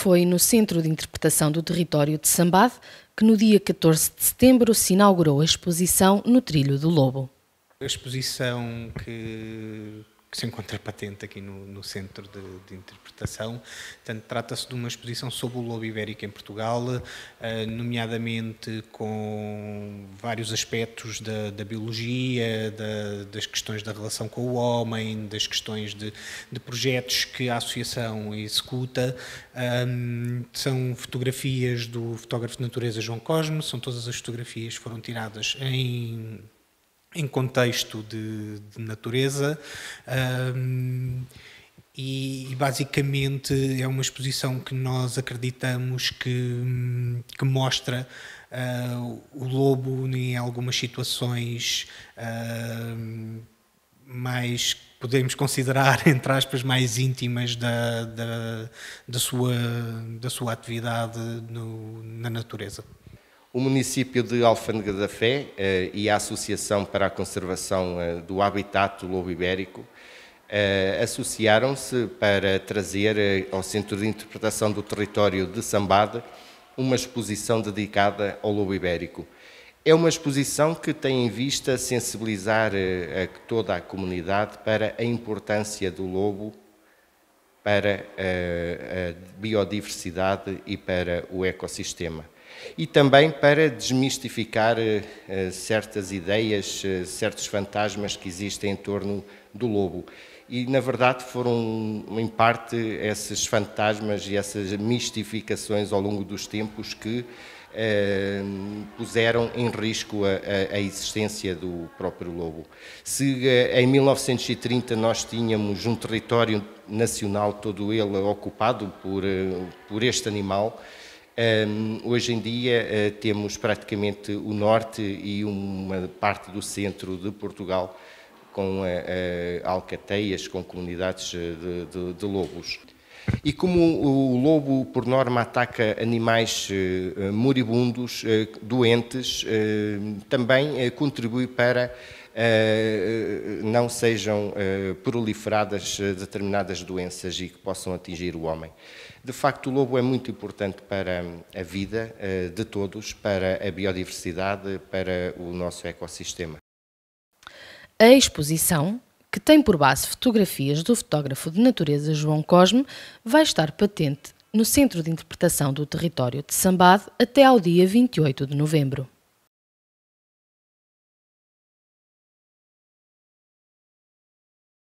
Foi no Centro de Interpretação do Território de Sambade que, no dia 14 de setembro, se inaugurou a exposição No Trilho do Lobo. A exposição que que se encontra patente aqui no, no Centro de, de, Interpretação. Portanto, trata-se de uma exposição sobre o lobo ibérico em Portugal, eh, nomeadamente com vários aspectos da, da biologia, da, das questões da relação com o homem, das questões de, de projetos que a associação executa. Um, são fotografias do fotógrafo de natureza João Cosme, são todas as fotografias foram tiradas em em contexto de, de natureza. Um, e, e basicamente é uma exposição que nós acreditamos que, que mostra uh, o lobo em algumas situações uh, mais podemos considerar entre aspas mais íntimas da, da, da sua, da sua atividade no, na natureza. O município de Alfândega da Fé eh, e a Associação para a Conservação eh, do Habitat do Lobo Ibérico eh, associaram-se para trazer ao Centro de Interpretação do Território de Sambade uma exposição dedicada ao lobo ibérico. É uma exposição que tem em vista sensibilizar a toda a comunidade para a importância do lobo para a biodiversidade e para o ecossistema e também para desmistificar eh, eh, certas ideias, eh, certos fantasmas que existem em torno do lobo. E, na verdade, foram, em parte, esses fantasmas e essas mistificações ao longo dos tempos que puseram em risco a, a, a, existência do próprio lobo. Se em 1930 nós tínhamos um território nacional todo ele ocupado por, por este animal, um, hoje em dia uh, temos praticamente o norte e uma parte do centro de Portugal com uh, uh, alcateias, com comunidades de, de, de, lobos. E como o lobo, por norma, ataca animais moribundos, doentes, também contribui para eh, não sejam eh, proliferadas eh, determinadas doenças e que possam atingir o homem. De facto, o lobo é muito importante para a vida de todos, para a biodiversidade, para o nosso ecossistema. A exposição, que tem por base fotografias do fotógrafo de natureza João Cosme, vai estar patente no Centro de Interpretação do Território de Sambado até ao dia 28 de novembro.